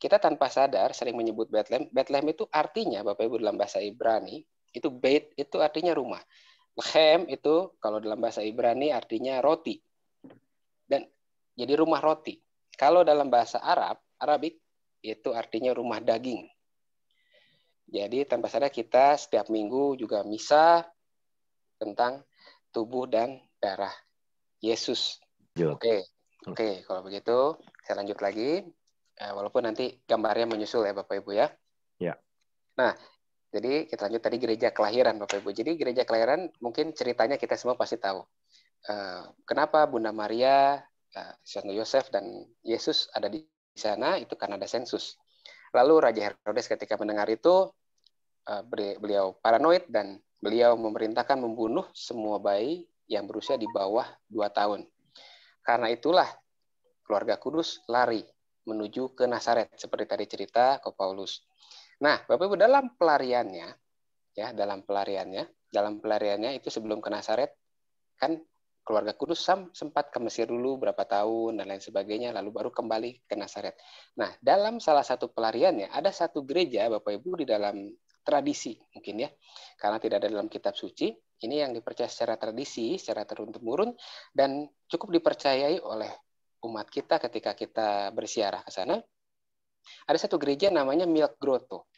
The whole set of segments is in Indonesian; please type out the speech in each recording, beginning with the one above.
kita tanpa sadar sering menyebut Bethlehem. Bethlehem itu artinya Bapak Ibu dalam bahasa Ibrani itu bait itu artinya rumah. Lehem itu kalau dalam bahasa Ibrani artinya roti. Dan jadi rumah roti. Kalau dalam bahasa Arab, Arabik itu artinya rumah daging. Jadi tanpa sadar kita setiap minggu juga misa tentang tubuh dan darah Yesus. Oke, oke. Okay. Kalau begitu, saya lanjut lagi. Eh, walaupun nanti gambarnya menyusul ya Bapak Ibu ya. Ya. Nah, jadi kita lanjut tadi gereja kelahiran Bapak Ibu. Jadi gereja kelahiran mungkin ceritanya kita semua pasti tahu. Uh, kenapa Bunda Maria, uh, eh, Santo Yosef dan Yesus ada di sana itu karena ada sensus. Lalu Raja Herodes ketika mendengar itu uh, beliau paranoid dan beliau memerintahkan membunuh semua bayi yang berusia di bawah dua tahun. Karena itulah keluarga Kudus lari menuju ke Nazaret seperti tadi cerita ke Paulus. Nah, Bapak Ibu dalam pelariannya ya, dalam pelariannya, dalam pelariannya itu sebelum ke Nazaret kan keluarga Kudus Sam sempat ke Mesir dulu berapa tahun dan lain sebagainya lalu baru kembali ke Nazaret. Nah, dalam salah satu pelariannya ada satu gereja Bapak Ibu di dalam tradisi mungkin ya. Karena tidak ada dalam kitab suci, ini yang dipercaya secara tradisi, secara turun-temurun dan cukup dipercayai oleh umat kita ketika kita bersiarah ke sana. Ada satu gereja namanya Milk Grotto.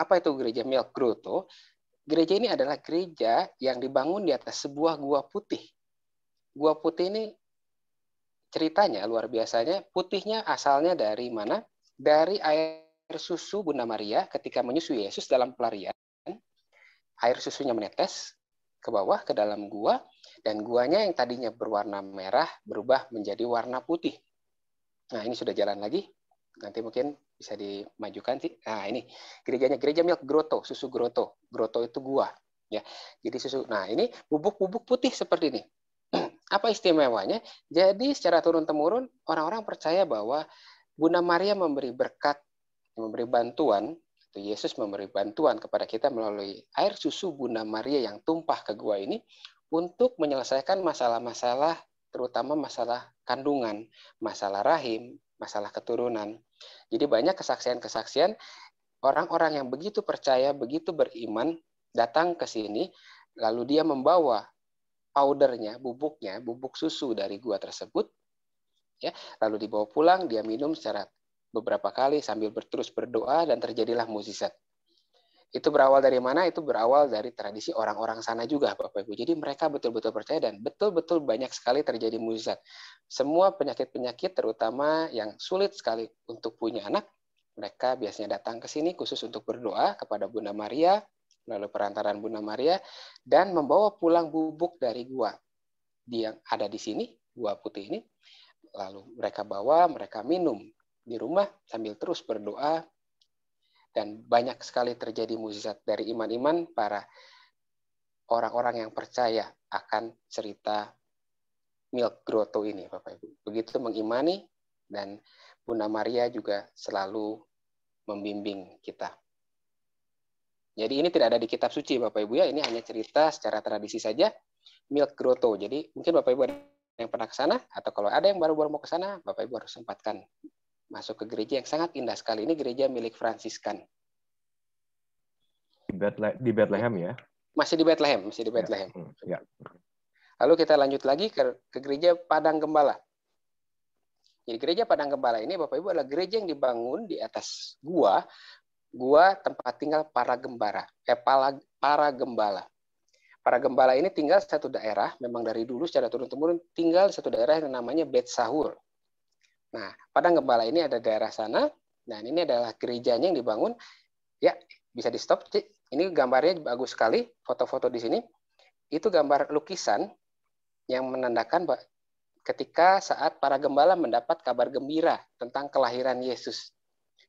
Apa itu gereja Milk Grotto? Gereja ini adalah gereja yang dibangun di atas sebuah gua putih. Gua putih ini ceritanya luar biasanya putihnya asalnya dari mana? Dari air susu Bunda Maria ketika menyusui Yesus dalam pelarian. Air susunya menetes ke bawah ke dalam gua dan guanya yang tadinya berwarna merah berubah menjadi warna putih. Nah, ini sudah jalan lagi. Nanti mungkin bisa dimajukan sih. Nah, ini gerejanya gereja milk grotto, susu grotto. Grotto itu gua, ya. Jadi susu. Nah, ini bubuk-bubuk putih seperti ini. Apa istimewanya? Jadi secara turun-temurun orang-orang percaya bahwa Bunda Maria memberi berkat, memberi bantuan Yesus memberi bantuan kepada kita melalui air susu Bunda Maria yang tumpah ke gua ini untuk menyelesaikan masalah-masalah terutama masalah kandungan, masalah rahim, masalah keturunan. Jadi banyak kesaksian-kesaksian orang-orang yang begitu percaya, begitu beriman datang ke sini lalu dia membawa powdernya, bubuknya, bubuk susu dari gua tersebut ya, lalu dibawa pulang dia minum secara beberapa kali sambil berterus berdoa dan terjadilah mukjizat. Itu berawal dari mana? Itu berawal dari tradisi orang-orang sana juga, Bapak Ibu. Jadi mereka betul-betul percaya dan betul-betul banyak sekali terjadi mujizat. Semua penyakit-penyakit terutama yang sulit sekali untuk punya anak, mereka biasanya datang ke sini khusus untuk berdoa kepada Bunda Maria melalui perantaran Bunda Maria dan membawa pulang bubuk dari gua yang ada di sini, gua putih ini. Lalu mereka bawa, mereka minum di rumah sambil terus berdoa dan banyak sekali terjadi mukjizat dari iman-iman para orang-orang yang percaya akan cerita milk grotto ini Bapak Ibu. Begitu mengimani dan Bunda Maria juga selalu membimbing kita. Jadi ini tidak ada di kitab suci Bapak Ibu ya, ini hanya cerita secara tradisi saja milk grotto. Jadi mungkin Bapak Ibu ada yang pernah ke sana atau kalau ada yang baru-baru mau ke sana, Bapak Ibu harus sempatkan masuk ke gereja yang sangat indah sekali. Ini gereja milik Fransiskan. Di, Bethle di Bethlehem ya? Masih di Bethlehem, masih di ya, Bethlehem. Ya. ya. Lalu kita lanjut lagi ke, ke gereja Padang Gembala. Jadi gereja Padang Gembala ini Bapak Ibu adalah gereja yang dibangun di atas gua, gua tempat tinggal para gembala, eh, para, para gembala para gembala ini tinggal satu daerah, memang dari dulu secara turun-temurun tinggal satu daerah yang namanya Bet Sahur. Nah, Padang Gembala ini ada daerah sana, dan ini adalah gerejanya yang dibangun. Ya, bisa di stop. Ini gambarnya bagus sekali, foto-foto di sini. Itu gambar lukisan yang menandakan ketika saat para gembala mendapat kabar gembira tentang kelahiran Yesus.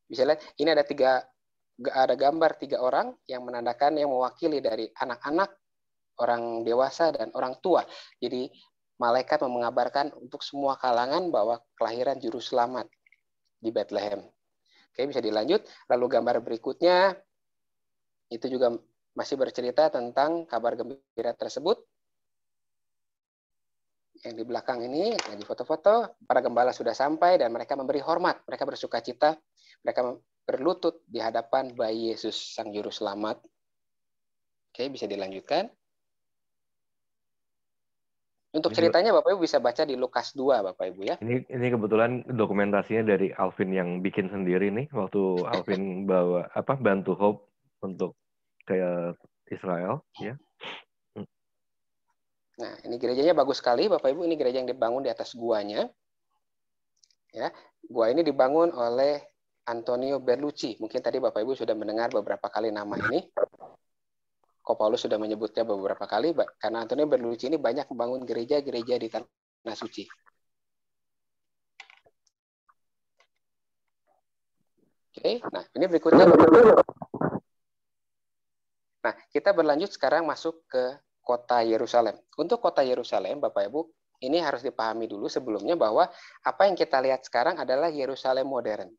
Bisa lihat, ini ada tiga ada gambar tiga orang yang menandakan yang mewakili dari anak-anak, orang dewasa dan orang tua. Jadi malaikat mengabarkan untuk semua kalangan bahwa kelahiran juru selamat di Bethlehem. Oke, bisa dilanjut. Lalu gambar berikutnya itu juga masih bercerita tentang kabar gembira tersebut. Yang di belakang ini lagi nah, foto-foto, para gembala sudah sampai dan mereka memberi hormat, mereka bersuka cita, mereka berlutut di hadapan bayi Yesus, sang juru selamat. Oke, bisa dilanjutkan. Untuk ini, ceritanya Bapak Ibu bisa baca di Lukas 2 Bapak Ibu ya. Ini ini kebetulan dokumentasinya dari Alvin yang bikin sendiri nih waktu Alvin bawa apa bantu Hope untuk ke Israel ya. Nah, ini gerejanya bagus sekali Bapak Ibu, ini gereja yang dibangun di atas guanya. Ya, gua ini dibangun oleh Antonio Berlucci. Mungkin tadi Bapak Ibu sudah mendengar beberapa kali nama ini kok Paulus sudah menyebutnya beberapa kali, karena Antonio Berluci ini banyak membangun gereja-gereja di Tanah Suci. Oke, nah ini berikutnya. Nah, kita berlanjut sekarang masuk ke kota Yerusalem. Untuk kota Yerusalem, Bapak Ibu, ini harus dipahami dulu sebelumnya bahwa apa yang kita lihat sekarang adalah Yerusalem modern.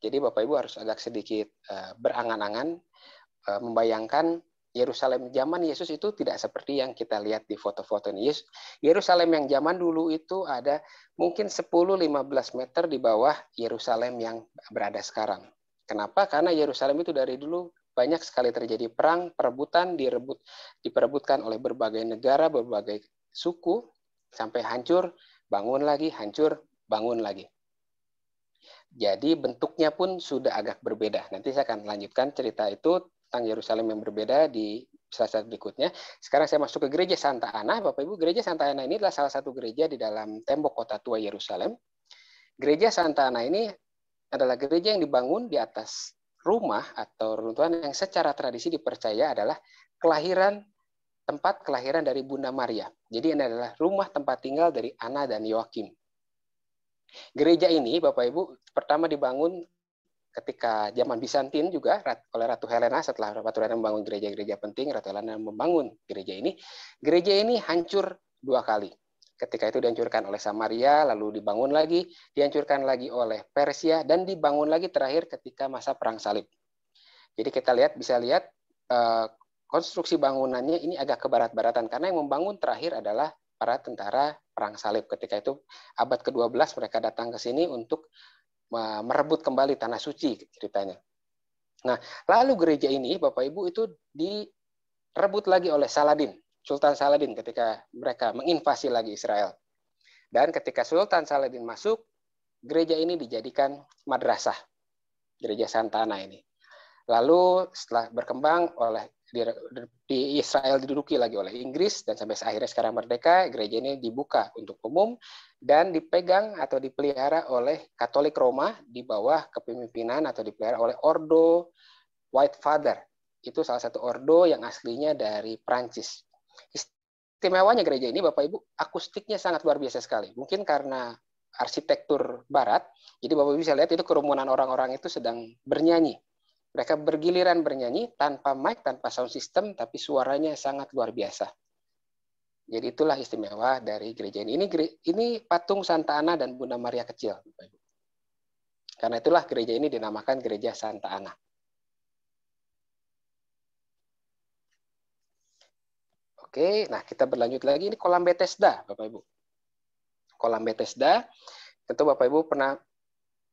Jadi Bapak Ibu harus agak sedikit eh, berangan-angan, eh, membayangkan Yerusalem zaman Yesus itu tidak seperti yang kita lihat di foto-foto ini. Yerusalem yang zaman dulu itu ada mungkin 10-15 meter di bawah Yerusalem yang berada sekarang. Kenapa? Karena Yerusalem itu dari dulu banyak sekali terjadi perang, perebutan, direbut, diperebutkan oleh berbagai negara, berbagai suku, sampai hancur, bangun lagi, hancur, bangun lagi. Jadi bentuknya pun sudah agak berbeda. Nanti saya akan lanjutkan cerita itu tentang Yerusalem yang berbeda di selasa berikutnya. Sekarang saya masuk ke gereja Santa Ana. Bapak Ibu, gereja Santa Ana ini adalah salah satu gereja di dalam tembok kota tua Yerusalem. Gereja Santa Ana ini adalah gereja yang dibangun di atas rumah atau runtuhan yang secara tradisi dipercaya adalah kelahiran tempat kelahiran dari Bunda Maria. Jadi ini adalah rumah tempat tinggal dari Ana dan Yoakim. Gereja ini, Bapak Ibu, pertama dibangun ketika zaman Bizantin juga oleh Ratu Helena setelah Ratu Helena membangun gereja-gereja penting, Ratu Helena membangun gereja ini. Gereja ini hancur dua kali. Ketika itu dihancurkan oleh Samaria, lalu dibangun lagi, dihancurkan lagi oleh Persia, dan dibangun lagi terakhir ketika masa Perang Salib. Jadi kita lihat, bisa lihat eh, konstruksi bangunannya ini agak kebarat-baratan karena yang membangun terakhir adalah para tentara Perang Salib. Ketika itu abad ke-12 mereka datang ke sini untuk merebut kembali tanah suci ceritanya. Nah, lalu gereja ini Bapak Ibu itu direbut lagi oleh Saladin, Sultan Saladin ketika mereka menginvasi lagi Israel. Dan ketika Sultan Saladin masuk, gereja ini dijadikan madrasah. Gereja Santana ini. Lalu setelah berkembang oleh di, di Israel diduduki lagi oleh Inggris dan sampai akhirnya sekarang merdeka gereja ini dibuka untuk umum dan dipegang atau dipelihara oleh Katolik Roma di bawah kepemimpinan atau dipelihara oleh Ordo White Father itu salah satu ordo yang aslinya dari Prancis. Istimewanya gereja ini Bapak Ibu akustiknya sangat luar biasa sekali. Mungkin karena arsitektur barat, jadi Bapak Ibu bisa lihat itu kerumunan orang-orang itu sedang bernyanyi mereka bergiliran bernyanyi tanpa mic, tanpa sound system, tapi suaranya sangat luar biasa. Jadi itulah istimewa dari gereja ini. Ini, ini patung Santa Ana dan Bunda Maria kecil. Karena itulah gereja ini dinamakan gereja Santa Ana. Oke, nah kita berlanjut lagi. Ini kolam Bethesda, Bapak Ibu. Kolam Bethesda, tentu Bapak Ibu pernah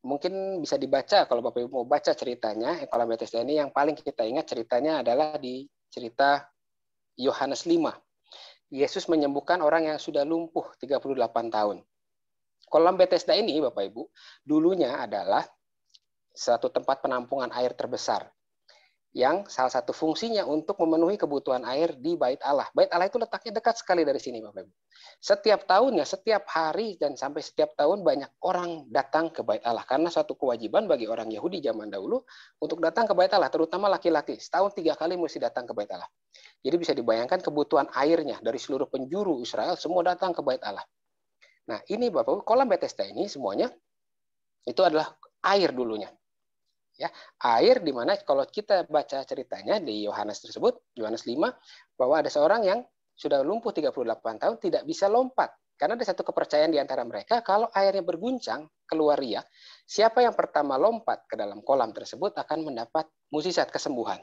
mungkin bisa dibaca kalau Bapak Ibu mau baca ceritanya kolam Ecolambetes ini yang paling kita ingat ceritanya adalah di cerita Yohanes 5. Yesus menyembuhkan orang yang sudah lumpuh 38 tahun. Kolam Bethesda ini Bapak Ibu dulunya adalah satu tempat penampungan air terbesar yang salah satu fungsinya untuk memenuhi kebutuhan air di Bait Allah. Bait Allah itu letaknya dekat sekali dari sini, Bapak Ibu. Setiap tahunnya, setiap hari dan sampai setiap tahun banyak orang datang ke Bait Allah karena suatu kewajiban bagi orang Yahudi zaman dahulu untuk datang ke Bait Allah, terutama laki-laki. Setahun tiga kali mesti datang ke Bait Allah. Jadi bisa dibayangkan kebutuhan airnya dari seluruh penjuru Israel semua datang ke Bait Allah. Nah, ini Bapak Ibu, kolam Bethesda ini semuanya itu adalah air dulunya ya air di mana kalau kita baca ceritanya di Yohanes tersebut Yohanes 5 bahwa ada seorang yang sudah lumpuh 38 tahun tidak bisa lompat karena ada satu kepercayaan di antara mereka kalau airnya berguncang keluar riak siapa yang pertama lompat ke dalam kolam tersebut akan mendapat mukjizat kesembuhan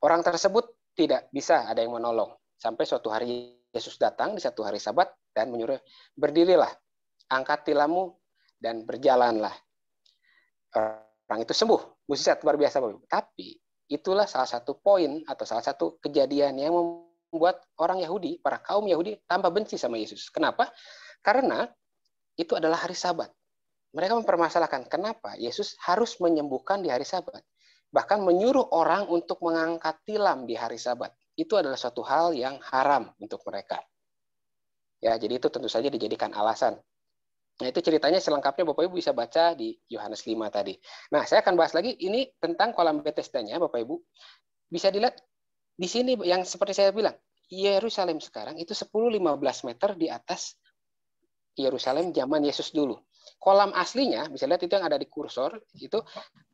orang tersebut tidak bisa ada yang menolong sampai suatu hari Yesus datang di satu hari Sabat dan menyuruh berdirilah angkat tilammu dan berjalanlah orang itu sembuh mukjizat luar biasa Bapak Tapi itulah salah satu poin atau salah satu kejadian yang membuat orang Yahudi, para kaum Yahudi tambah benci sama Yesus. Kenapa? Karena itu adalah hari Sabat. Mereka mempermasalahkan kenapa Yesus harus menyembuhkan di hari Sabat. Bahkan menyuruh orang untuk mengangkat tilam di hari Sabat. Itu adalah suatu hal yang haram untuk mereka. Ya, jadi itu tentu saja dijadikan alasan Nah, itu ceritanya selengkapnya Bapak Ibu bisa baca di Yohanes 5 tadi. Nah, saya akan bahas lagi ini tentang kolam Bethesda-nya Bapak Ibu. Bisa dilihat di sini yang seperti saya bilang, Yerusalem sekarang itu 10 15 meter di atas Yerusalem zaman Yesus dulu. Kolam aslinya, bisa lihat itu yang ada di kursor, itu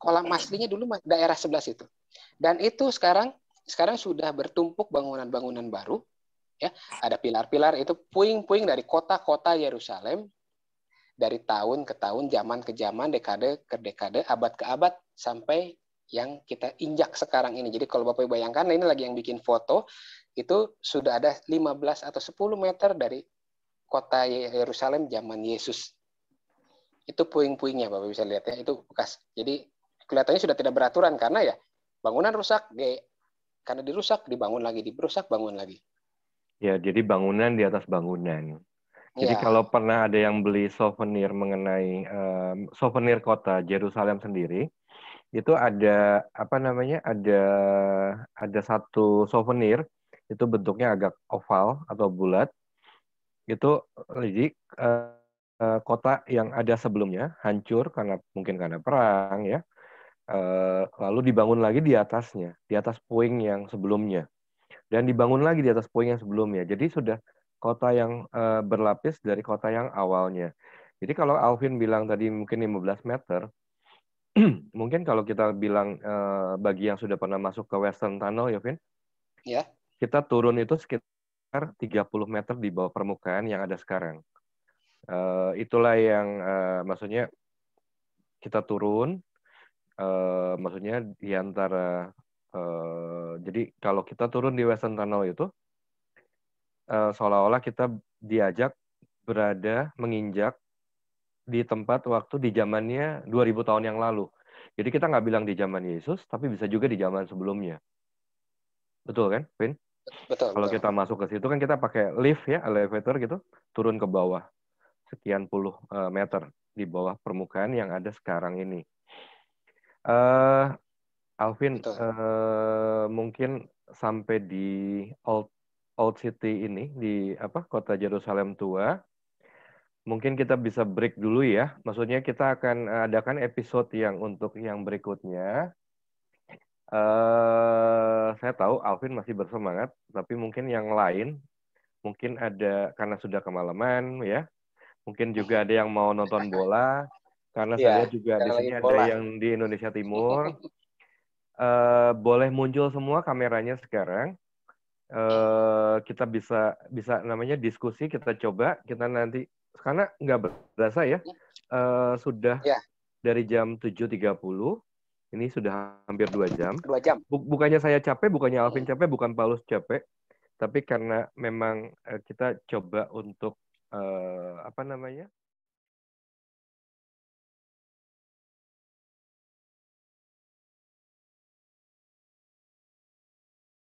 kolam aslinya dulu daerah sebelah situ Dan itu sekarang sekarang sudah bertumpuk bangunan-bangunan baru ya ada pilar-pilar itu puing-puing dari kota-kota Yerusalem dari tahun ke tahun, zaman ke zaman, dekade ke dekade, abad ke abad, sampai yang kita injak sekarang ini. Jadi kalau Bapak bayangkan, ini lagi yang bikin foto, itu sudah ada 15 atau 10 meter dari kota Yerusalem zaman Yesus. Itu puing-puingnya Bapak bisa lihat ya, itu bekas. Jadi kelihatannya sudah tidak beraturan karena ya bangunan rusak, di, karena dirusak, dibangun lagi, dirusak, bangun lagi. Ya, jadi bangunan di atas bangunan. Jadi yeah. kalau pernah ada yang beli souvenir mengenai um, souvenir kota Jerusalem sendiri, itu ada apa namanya? Ada ada satu souvenir itu bentuknya agak oval atau bulat. Itu jadi uh, uh, kota yang ada sebelumnya hancur karena mungkin karena perang ya. Uh, lalu dibangun lagi di atasnya, di atas puing yang sebelumnya. Dan dibangun lagi di atas puing yang sebelumnya. Jadi sudah kota yang uh, berlapis dari kota yang awalnya. Jadi kalau Alvin bilang tadi mungkin 15 meter, mungkin kalau kita bilang uh, bagi yang sudah pernah masuk ke Western Tunnel ya, Vin, ya. kita turun itu sekitar 30 meter di bawah permukaan yang ada sekarang. Uh, itulah yang uh, maksudnya kita turun, uh, maksudnya di antara uh, jadi kalau kita turun di Western Tunnel itu uh, seolah-olah kita diajak berada menginjak di tempat waktu di zamannya 2000 tahun yang lalu. Jadi kita nggak bilang di zaman Yesus, tapi bisa juga di zaman sebelumnya. Betul kan, Vin? Betul. Kalau kita masuk ke situ kan kita pakai lift ya, elevator gitu, turun ke bawah sekian puluh eh, meter di bawah permukaan yang ada sekarang ini. Uh, Alvin, uh, mungkin sampai di Old Old City ini di apa kota Jerusalem tua. Mungkin kita bisa break dulu ya. Maksudnya kita akan eh, adakan episode yang untuk yang berikutnya. Uh, saya tahu Alvin masih bersemangat, tapi mungkin yang lain mungkin ada karena sudah kemalaman ya. Mungkin juga ada yang mau nonton bola karena iya, saya juga di sini ada bola. yang di Indonesia Timur. Uh, boleh muncul semua kameranya sekarang. Eh, kita bisa bisa namanya diskusi kita coba kita nanti karena nggak berasa ya uh, sudah ya. dari jam 7.30 ini sudah hampir dua jam. Dua jam. Bukannya saya capek, bukannya Alvin iya. capek, bukan Paulus capek, tapi karena memang eh, kita coba untuk uh, apa namanya